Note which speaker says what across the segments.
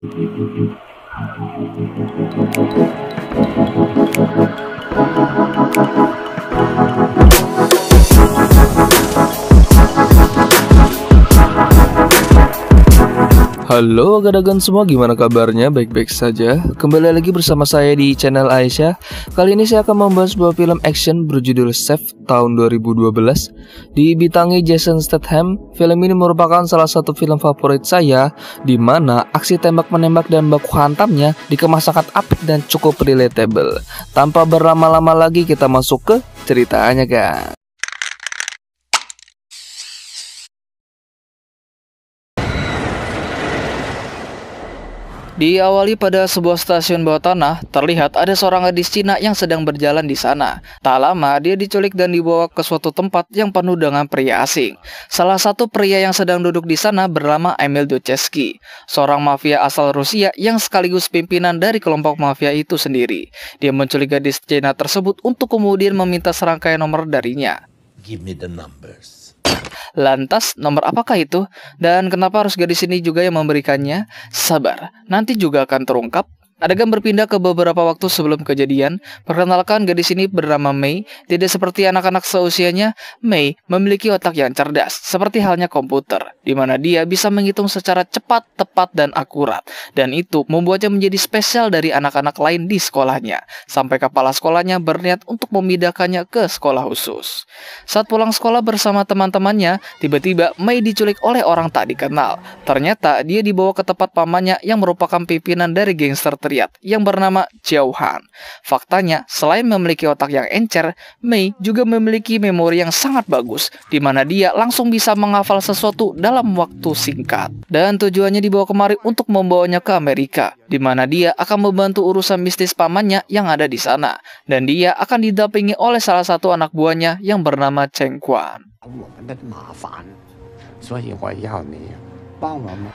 Speaker 1: Thank mm-hmm. you. Halo gadagan semua, gimana kabarnya? Baik-baik saja Kembali lagi bersama saya di channel Aisyah Kali ini saya akan membahas sebuah film action berjudul Safe tahun 2012 Dibitangi Jason Statham Film ini merupakan salah satu film favorit saya di mana aksi tembak-menembak dan baku hantamnya dikemas sangat apik dan cukup relatable Tanpa berlama-lama lagi kita masuk ke ceritanya guys Diawali pada sebuah stasiun bawah tanah, terlihat ada seorang gadis Cina yang sedang berjalan di sana. Tak lama, dia diculik dan dibawa ke suatu tempat yang penuh dengan pria asing. Salah satu pria yang sedang duduk di sana bernama Emil Docheski, seorang mafia asal Rusia yang sekaligus pimpinan dari kelompok mafia itu sendiri. Dia menculik gadis Cina tersebut untuk kemudian meminta serangkaian nomor darinya. Give me the numbers. Lantas, nomor apakah itu? Dan kenapa harus gadis ini juga yang memberikannya? Sabar, nanti juga akan terungkap Adegan berpindah ke beberapa waktu sebelum kejadian. Perkenalkan gadis ini bernama Mei. Tidak seperti anak-anak seusianya, Mei memiliki otak yang cerdas, seperti halnya komputer, di mana dia bisa menghitung secara cepat, tepat, dan akurat. Dan itu membuatnya menjadi spesial dari anak-anak lain di sekolahnya, sampai kepala sekolahnya berniat untuk memindahkannya ke sekolah khusus. Saat pulang sekolah bersama teman-temannya, tiba-tiba Mei diculik oleh orang tak dikenal. Ternyata dia dibawa ke tempat pamannya yang merupakan pimpinan dari gangster sekretariat yang bernama Jauhan. Faktanya, selain memiliki otak yang encer, Mei juga memiliki memori yang sangat bagus, di mana dia langsung bisa menghafal sesuatu dalam waktu singkat. Dan tujuannya dibawa kemari untuk membawanya ke Amerika, di mana dia akan membantu urusan mistis pamannya yang ada di sana. Dan dia akan didampingi oleh salah satu anak buahnya yang bernama Cheng Kuan. 我们的麻烦，所以我要你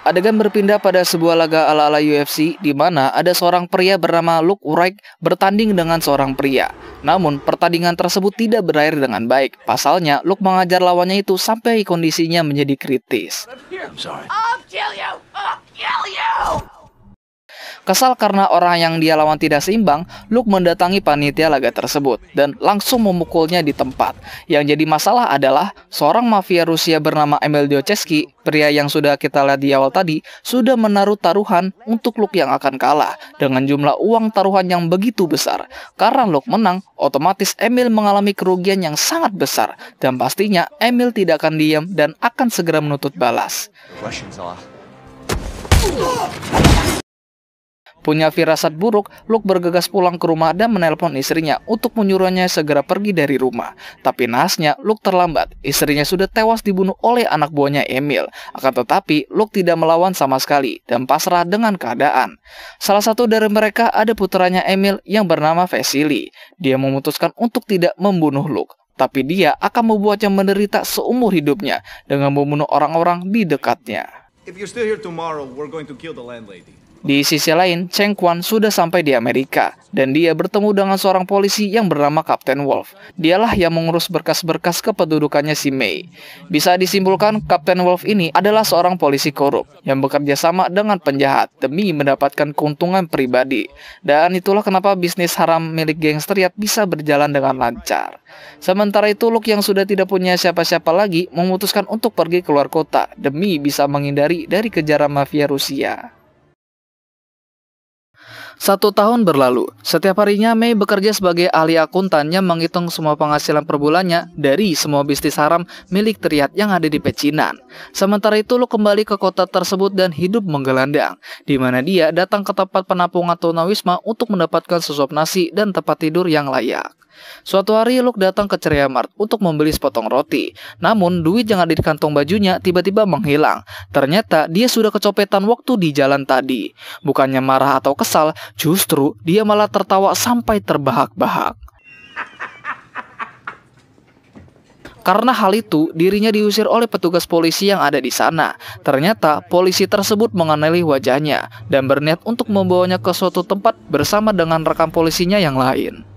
Speaker 1: Adegan berpindah pada sebuah laga ala-ala UFC di mana ada seorang pria bernama Luke Wright bertanding dengan seorang pria. Namun, pertandingan tersebut tidak berakhir dengan baik. Pasalnya, Luke mengajar lawannya itu sampai kondisinya menjadi kritis. I'm sorry. I'll kill you. I'll kill you. Kesal karena orang yang dia lawan tidak seimbang, Luke mendatangi panitia laga tersebut dan langsung memukulnya di tempat. Yang jadi masalah adalah seorang mafia Rusia bernama Emil Diocheski, pria yang sudah kita lihat di awal tadi, sudah menaruh taruhan untuk Luke yang akan kalah dengan jumlah uang taruhan yang begitu besar. Karena Luke menang, otomatis Emil mengalami kerugian yang sangat besar dan pastinya Emil tidak akan diam dan akan segera menuntut balas. Punya firasat buruk, Luke bergegas pulang ke rumah dan menelpon istrinya untuk menyuruhnya segera pergi dari rumah. Tapi nasnya, Luke terlambat. Istrinya sudah tewas dibunuh oleh anak buahnya Emil. Akan tetapi, Luke tidak melawan sama sekali dan pasrah dengan keadaan. Salah satu dari mereka ada putranya Emil yang bernama Vesili. Dia memutuskan untuk tidak membunuh Luke tapi dia akan membuatnya menderita seumur hidupnya dengan membunuh orang-orang di dekatnya. If you're still here tomorrow, we're going to kill the landlady. Di sisi lain, Cheng Kuan sudah sampai di Amerika, dan dia bertemu dengan seorang polisi yang bernama Kapten Wolf. Dialah yang mengurus berkas-berkas kependudukannya si Mei. Bisa disimpulkan, Kapten Wolf ini adalah seorang polisi korup yang bekerja sama dengan penjahat demi mendapatkan keuntungan pribadi. Dan itulah kenapa bisnis haram milik gangster yang bisa berjalan dengan lancar. Sementara itu, Luke yang sudah tidak punya siapa-siapa lagi memutuskan untuk pergi keluar kota demi bisa menghindari dari kejaran mafia Rusia. Satu tahun berlalu, setiap harinya Mei bekerja sebagai ahli akuntannya menghitung semua penghasilan per bulannya dari semua bisnis haram milik Triat yang ada di Pecinan. Sementara itu, Lu kembali ke kota tersebut dan hidup menggelandang, di mana dia datang ke tempat penampungan tunawisma untuk mendapatkan sesuap nasi dan tempat tidur yang layak. Suatu hari Luke datang ke Ceria Mart untuk membeli sepotong roti. Namun duit yang ada di kantong bajunya tiba-tiba menghilang. Ternyata dia sudah kecopetan waktu di jalan tadi. Bukannya marah atau kesal, justru dia malah tertawa sampai terbahak-bahak. Karena hal itu, dirinya diusir oleh petugas polisi yang ada di sana. Ternyata, polisi tersebut mengenali wajahnya dan berniat untuk membawanya ke suatu tempat bersama dengan rekan polisinya yang lain.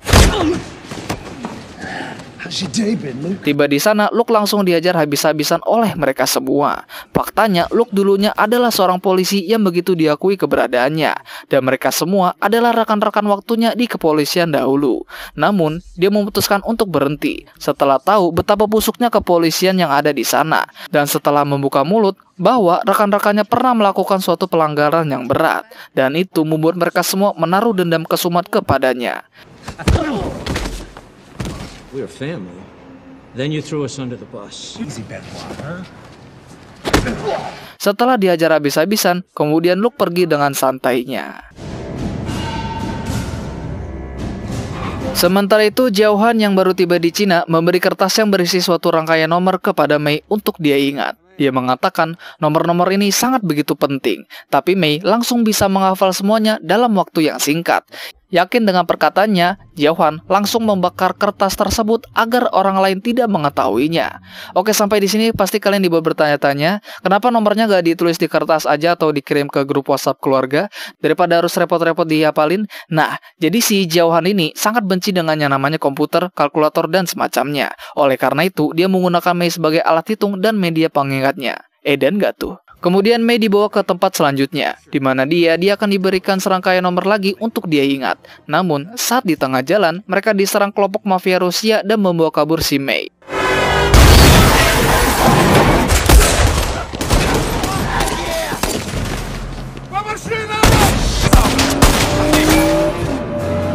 Speaker 1: Tiba di sana, Luke langsung dihajar habis-habisan oleh mereka semua. Faktanya, Luke dulunya adalah seorang polisi yang begitu diakui keberadaannya, dan mereka semua adalah rekan-rekan waktunya di kepolisian dahulu. Namun, dia memutuskan untuk berhenti setelah tahu betapa busuknya kepolisian yang ada di sana, dan setelah membuka mulut, bahwa rekan-rekannya pernah melakukan suatu pelanggaran yang berat, dan itu membuat mereka semua menaruh dendam kesumat kepadanya. We family. Then you threw us under the bus. Easy, Benoit. Setelah dihajar habis-habisan, kemudian Luke pergi dengan santainya. Sementara itu, Jauhan yang baru tiba di Cina memberi kertas yang berisi suatu rangkaian nomor kepada Mei untuk dia ingat. Dia mengatakan nomor-nomor ini sangat begitu penting, tapi Mei langsung bisa menghafal semuanya dalam waktu yang singkat. Yakin dengan perkataannya, Jiaohan langsung membakar kertas tersebut agar orang lain tidak mengetahuinya. Oke, sampai di sini pasti kalian dibuat bertanya-tanya, kenapa nomornya gak ditulis di kertas aja atau dikirim ke grup WhatsApp keluarga daripada harus repot-repot dihafalin? Nah, jadi si Jiaohan ini sangat benci dengan yang namanya komputer, kalkulator, dan semacamnya. Oleh karena itu, dia menggunakan Mei sebagai alat hitung dan media pengingatnya. Eden gak tuh? Kemudian Mei dibawa ke tempat selanjutnya, di mana dia dia akan diberikan serangkaian nomor lagi untuk dia ingat. Namun, saat di tengah jalan, mereka diserang kelompok mafia Rusia dan membawa kabur si Mei.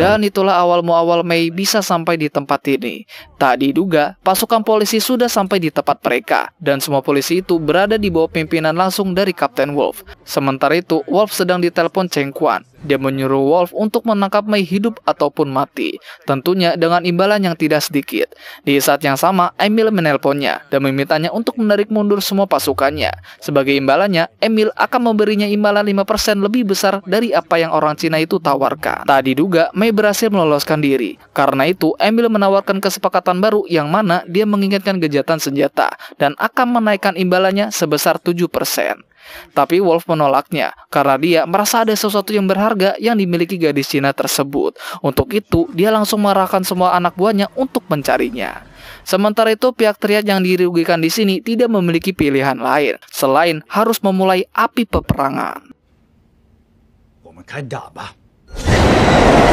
Speaker 1: Dan itulah awal awal Mei bisa sampai di tempat ini. Tak diduga, pasukan polisi sudah sampai di tempat mereka, dan semua polisi itu berada di bawah pimpinan langsung dari Kapten Wolf. Sementara itu, Wolf sedang ditelepon Cheng Kuan. Dia menyuruh Wolf untuk menangkap Mei hidup ataupun mati, tentunya dengan imbalan yang tidak sedikit. Di saat yang sama, Emil menelponnya dan memintanya untuk menarik mundur semua pasukannya. Sebagai imbalannya, Emil akan memberinya imbalan 5% lebih besar dari apa yang orang Cina itu tawarkan. Tadi diduga, Mei Mei berhasil meloloskan diri. Karena itu, Emil menawarkan kesepakatan baru yang mana dia mengingatkan gejatan senjata dan akan menaikkan imbalannya sebesar 7%. Tapi Wolf menolaknya karena dia merasa ada sesuatu yang berharga yang dimiliki gadis Cina tersebut. Untuk itu, dia langsung mengarahkan semua anak buahnya untuk mencarinya. Sementara itu, pihak Triad yang dirugikan di sini tidak memiliki pilihan lain selain harus memulai api peperangan. 我们开打吧。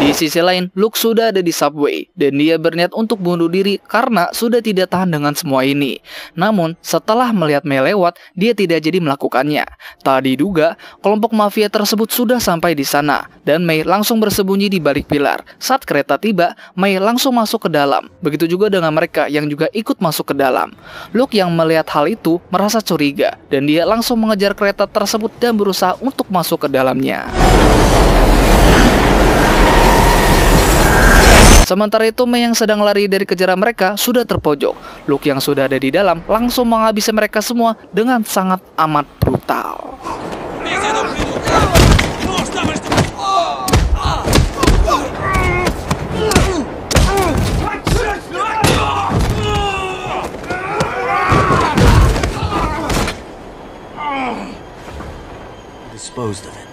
Speaker 1: Di sisi lain, Luke sudah ada di subway dan dia berniat untuk bunuh diri karena sudah tidak tahan dengan semua ini. Namun, setelah melihat Mei lewat, dia tidak jadi melakukannya. Tadi diduga, kelompok mafia tersebut sudah sampai di sana dan Mei langsung bersembunyi di balik pilar. Saat kereta tiba, Mei langsung masuk ke dalam. Begitu juga dengan mereka yang juga ikut masuk ke dalam. Luke yang melihat hal itu merasa curiga dan dia langsung mengejar kereta tersebut dan berusaha untuk masuk ke dalamnya. Sementara itu Mei yang sedang lari dari kejaran mereka sudah terpojok. Luke yang sudah ada di dalam langsung menghabisi mereka semua dengan sangat amat brutal. Disposed of it.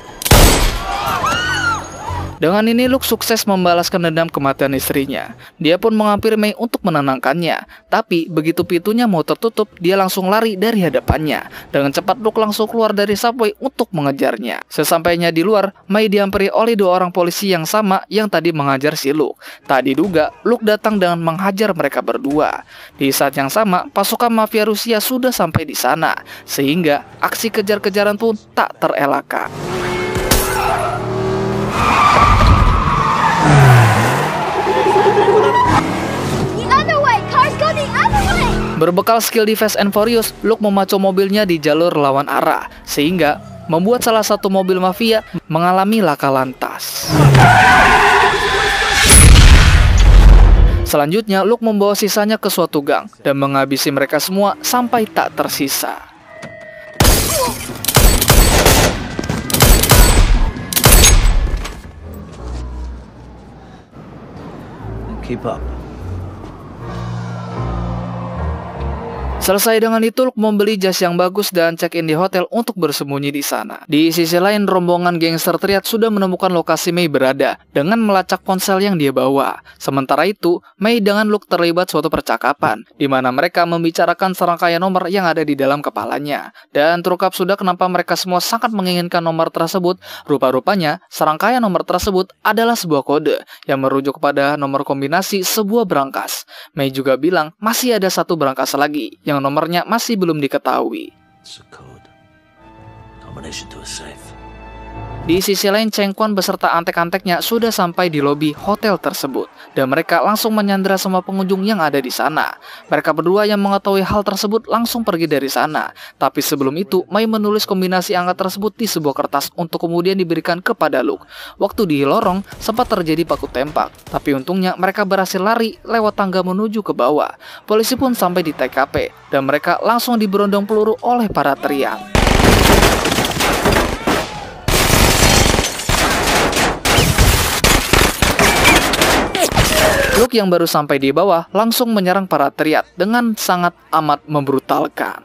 Speaker 1: Dengan ini Luke sukses membalaskan dendam kematian istrinya. Dia pun menghampiri Mei untuk menenangkannya. Tapi begitu pintunya mau tertutup, dia langsung lari dari hadapannya. Dengan cepat Luke langsung keluar dari subway untuk mengejarnya. Sesampainya di luar, Mei diampiri oleh dua orang polisi yang sama yang tadi mengajar si Luke. Tadi diduga, Luke datang dengan menghajar mereka berdua. Di saat yang sama, pasukan mafia Rusia sudah sampai di sana, sehingga aksi kejar-kejaran pun tak terelakkan. Berbekal skill defense Fast and Luke memacu mobilnya di jalur lawan arah, sehingga membuat salah satu mobil mafia mengalami laka lantas. Selanjutnya, Luke membawa sisanya ke suatu gang dan menghabisi mereka semua sampai tak tersisa. keep up. Selesai dengan itu, Luke membeli jas yang bagus dan check-in di hotel untuk bersembunyi di sana. Di sisi lain, rombongan gangster Triad sudah menemukan lokasi Mei berada dengan melacak ponsel yang dia bawa. Sementara itu, Mei dengan Luke terlibat suatu percakapan, di mana mereka membicarakan serangkaian nomor yang ada di dalam kepalanya. Dan terungkap sudah kenapa mereka semua sangat menginginkan nomor tersebut. Rupa-rupanya, serangkaian nomor tersebut adalah sebuah kode yang merujuk kepada nomor kombinasi sebuah berangkas. Mei juga bilang masih ada satu berangkas lagi yang yang nomornya masih belum diketahui. It's a code. Combination to a safe. Di sisi lain, Cheng Kuan beserta antek-anteknya sudah sampai di lobi hotel tersebut, dan mereka langsung menyandra semua pengunjung yang ada di sana. Mereka berdua yang mengetahui hal tersebut langsung pergi dari sana. Tapi sebelum itu, Mai menulis kombinasi angka tersebut di sebuah kertas untuk kemudian diberikan kepada Luke. Waktu di lorong, sempat terjadi paku tembak, tapi untungnya mereka berhasil lari lewat tangga menuju ke bawah. Polisi pun sampai di TKP, dan mereka langsung diberondong peluru oleh para teriak. Luke yang baru sampai di bawah langsung menyerang para teriat dengan sangat amat membrutalkan.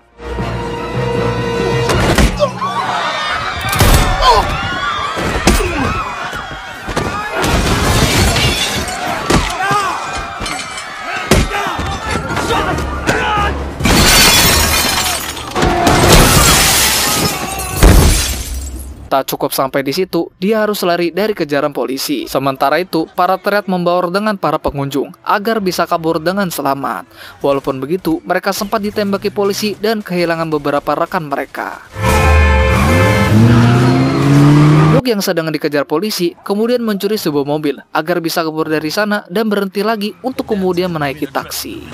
Speaker 1: tak cukup sampai di situ, dia harus lari dari kejaran polisi. Sementara itu, para teriak membaur dengan para pengunjung agar bisa kabur dengan selamat. Walaupun begitu, mereka sempat ditembaki polisi dan kehilangan beberapa rekan mereka. Luke yang sedang dikejar polisi kemudian mencuri sebuah mobil agar bisa kabur dari sana dan berhenti lagi untuk kemudian menaiki taksi.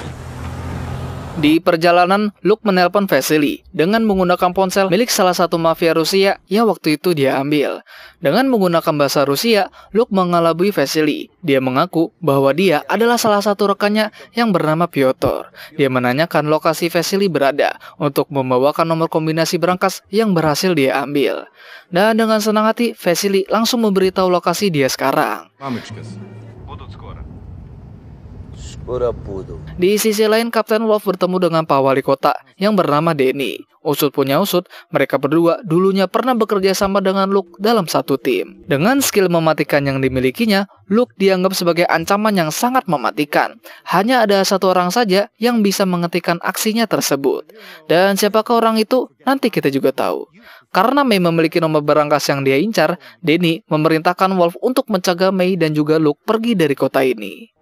Speaker 1: Di perjalanan, Luke menelpon Vasily dengan menggunakan ponsel milik salah satu mafia Rusia yang waktu itu dia ambil. Dengan menggunakan bahasa Rusia, Luke mengelabui Vasily. Dia mengaku bahwa dia adalah salah satu rekannya yang bernama Piotr. Dia menanyakan lokasi Vasily berada untuk membawakan nomor kombinasi berangkas yang berhasil dia ambil. Dan dengan senang hati, Vasily langsung memberitahu lokasi dia sekarang. Di sisi lain, Kapten Wolf bertemu dengan Pak Wali Kota yang bernama Denny. Usut punya usut, mereka berdua dulunya pernah bekerja sama dengan Luke dalam satu tim. Dengan skill mematikan yang dimilikinya, Luke dianggap sebagai ancaman yang sangat mematikan. Hanya ada satu orang saja yang bisa menghentikan aksinya tersebut. Dan siapakah orang itu? Nanti kita juga tahu. Karena Mei memiliki nomor berangkas yang dia incar, Denny memerintahkan Wolf untuk mencegah Mei dan juga Luke pergi dari kota ini.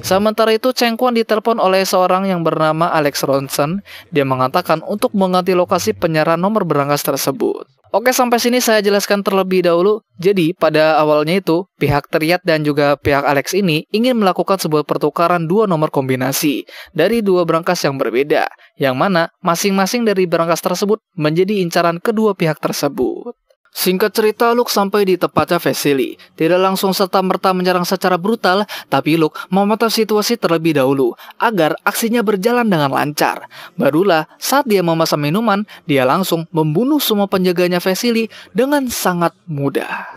Speaker 1: Sementara itu, Cheng Kuan ditelepon oleh seorang yang bernama Alex Ronson. Dia mengatakan untuk mengganti lokasi penyerahan nomor berangkas tersebut. Oke, sampai sini saya jelaskan terlebih dahulu. Jadi, pada awalnya itu, pihak Triad dan juga pihak Alex ini ingin melakukan sebuah pertukaran dua nomor kombinasi dari dua berangkas yang berbeda, yang mana masing-masing dari berangkas tersebut menjadi incaran kedua pihak tersebut. Singkat cerita, Luke sampai di tempatnya Vesely. Tidak langsung serta-merta menyerang secara brutal, tapi Luke memantau situasi terlebih dahulu, agar aksinya berjalan dengan lancar. Barulah, saat dia memasak minuman, dia langsung membunuh semua penjaganya Vesely dengan sangat mudah.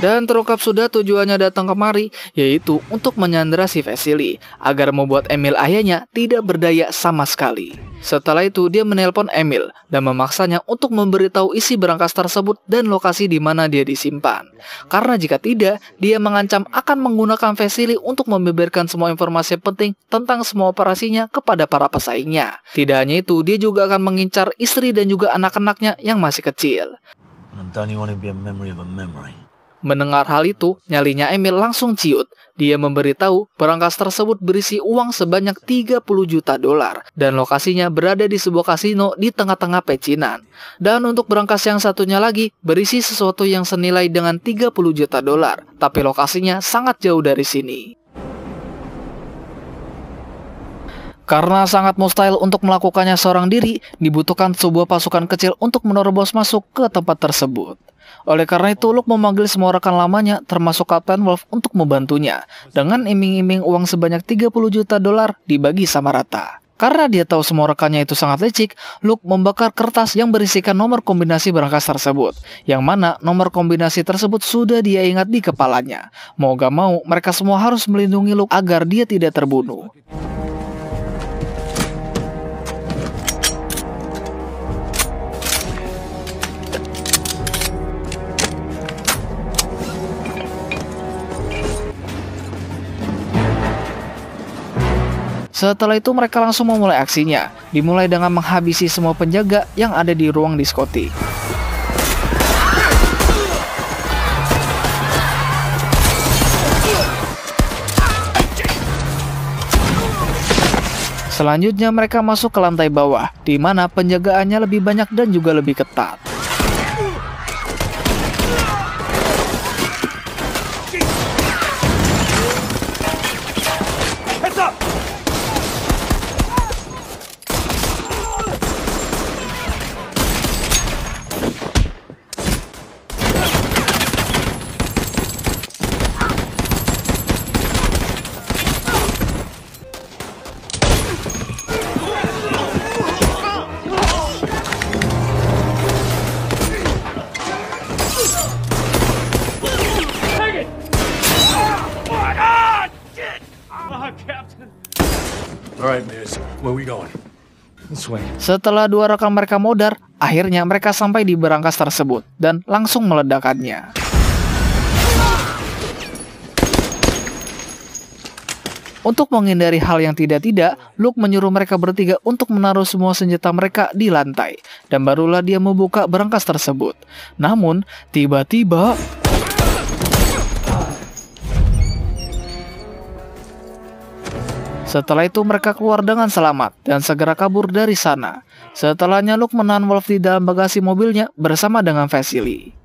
Speaker 1: Dan terungkap sudah tujuannya datang kemari, yaitu untuk menyandera si Vesili, agar membuat Emil ayahnya tidak berdaya sama sekali. Setelah itu, dia menelpon Emil dan memaksanya untuk memberitahu isi berangkas tersebut dan lokasi di mana dia disimpan. Karena jika tidak, dia mengancam akan menggunakan Vesili untuk membeberkan semua informasi penting tentang semua operasinya kepada para pesaingnya. Tidak hanya itu, dia juga akan mengincar istri dan juga anak-anaknya yang masih kecil. Mendengar hal itu, nyalinya Emil langsung ciut. Dia memberitahu berangkas tersebut berisi uang sebanyak 30 juta dolar dan lokasinya berada di sebuah kasino di tengah-tengah pecinan. Dan untuk berangkas yang satunya lagi berisi sesuatu yang senilai dengan 30 juta dolar, tapi lokasinya sangat jauh dari sini. Karena sangat mustahil untuk melakukannya seorang diri, dibutuhkan sebuah pasukan kecil untuk menerobos masuk ke tempat tersebut. Oleh karena itu, Luke memanggil semua rekan lamanya, termasuk Kapten Wolf, untuk membantunya dengan iming-iming uang sebanyak 30 juta dolar dibagi sama rata. Karena dia tahu semua rekannya itu sangat licik, Luke membakar kertas yang berisikan nomor kombinasi berangkas tersebut. Yang mana nomor kombinasi tersebut sudah dia ingat di kepalanya. Mau gak mau, mereka semua harus melindungi Luke agar dia tidak terbunuh. Setelah itu mereka langsung memulai aksinya, dimulai dengan menghabisi semua penjaga yang ada di ruang diskotik. Selanjutnya mereka masuk ke lantai bawah, di mana penjagaannya lebih banyak dan juga lebih ketat. Setelah dua rekan mereka modar, akhirnya mereka sampai di berangkas tersebut dan langsung meledakannya. Untuk menghindari hal yang tidak-tidak, Luke menyuruh mereka bertiga untuk menaruh semua senjata mereka di lantai, dan barulah dia membuka berangkas tersebut. Namun, tiba-tiba... Setelah itu mereka keluar dengan selamat dan segera kabur dari sana. Setelahnya Luke menahan Wolf di dalam bagasi mobilnya bersama dengan Vasily.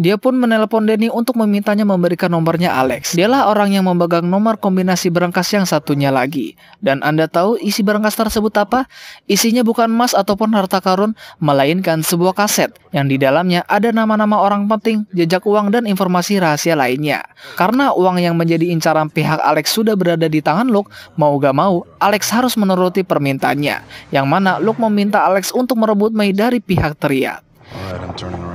Speaker 1: Dia pun menelepon Denny untuk memintanya memberikan nomornya Alex. Dialah orang yang memegang nomor kombinasi berangkas yang satunya lagi. Dan Anda tahu isi berangkas tersebut apa? Isinya bukan emas ataupun harta karun, melainkan sebuah kaset yang di dalamnya ada nama-nama orang penting, jejak uang, dan informasi rahasia lainnya. Karena uang yang menjadi incaran pihak Alex sudah berada di tangan Luke, mau gak mau, Alex harus menuruti permintaannya. Yang mana Luke meminta Alex untuk merebut Mei dari pihak teriak. Right,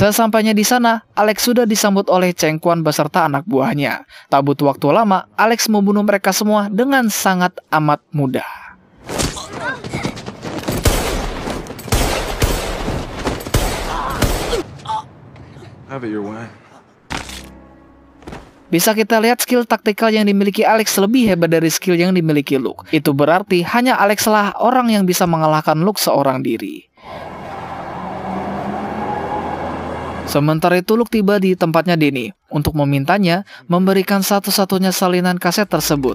Speaker 1: Sesampainya di sana, Alex sudah disambut oleh Cheng Kuan beserta anak buahnya. Tak butuh waktu lama, Alex membunuh mereka semua dengan sangat amat mudah. Bisa kita lihat skill taktikal yang dimiliki Alex lebih hebat dari skill yang dimiliki Luke. Itu berarti hanya Alex lah orang yang bisa mengalahkan Luke seorang diri. Sementara itu Luke tiba di tempatnya Denny untuk memintanya memberikan satu-satunya salinan kaset tersebut.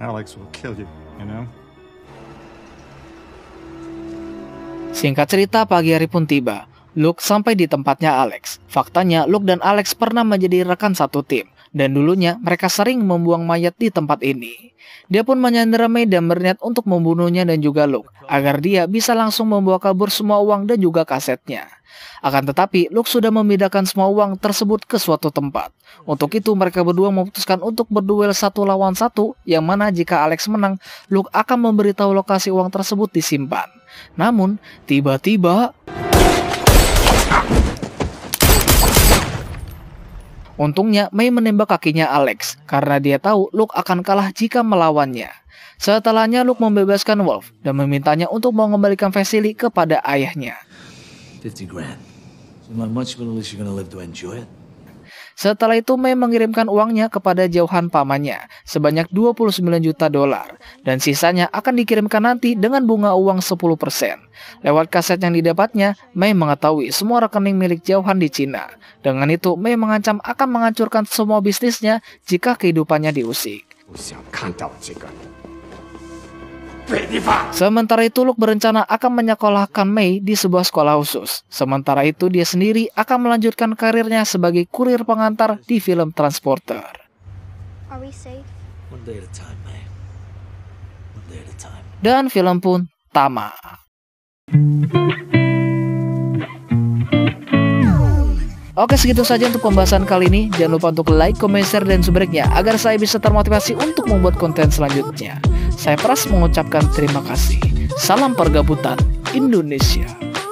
Speaker 1: Alex will kill you, you know? Singkat cerita, pagi hari pun tiba. Luke sampai di tempatnya Alex. Faktanya, Luke dan Alex pernah menjadi rekan satu tim. Dan dulunya mereka sering membuang mayat di tempat ini. Dia pun menyandera Mei dan berniat untuk membunuhnya dan juga Luke, agar dia bisa langsung membawa kabur semua uang dan juga kasetnya. Akan tetapi, Luke sudah memindahkan semua uang tersebut ke suatu tempat. Untuk itu, mereka berdua memutuskan untuk berduel satu lawan satu, yang mana jika Alex menang, Luke akan memberitahu lokasi uang tersebut disimpan. Namun, tiba-tiba... Untungnya Mei menembak kakinya Alex karena dia tahu Luke akan kalah jika melawannya. Setelahnya Luke membebaskan Wolf dan memintanya untuk mengembalikan Vasily kepada ayahnya. 50 grand. So much, you're gonna live to enjoy it. Setelah itu Mei mengirimkan uangnya kepada jauhan pamannya sebanyak 29 juta dolar dan sisanya akan dikirimkan nanti dengan bunga uang 10%. Lewat kaset yang didapatnya, Mei mengetahui semua rekening milik jauhan di Cina. Dengan itu, Mei mengancam akan menghancurkan semua bisnisnya jika kehidupannya diusik. 我想看到这个。Sementara itu, Luke berencana akan menyekolahkan Mei di sebuah sekolah khusus. Sementara itu, dia sendiri akan melanjutkan karirnya sebagai kurir pengantar di film Transporter. Dan film pun tamat. Oke segitu saja untuk pembahasan kali ini. Jangan lupa untuk like, komen, share, dan ya agar saya bisa termotivasi untuk membuat konten selanjutnya. Saya Pras mengucapkan terima kasih. Salam pergabutan Indonesia.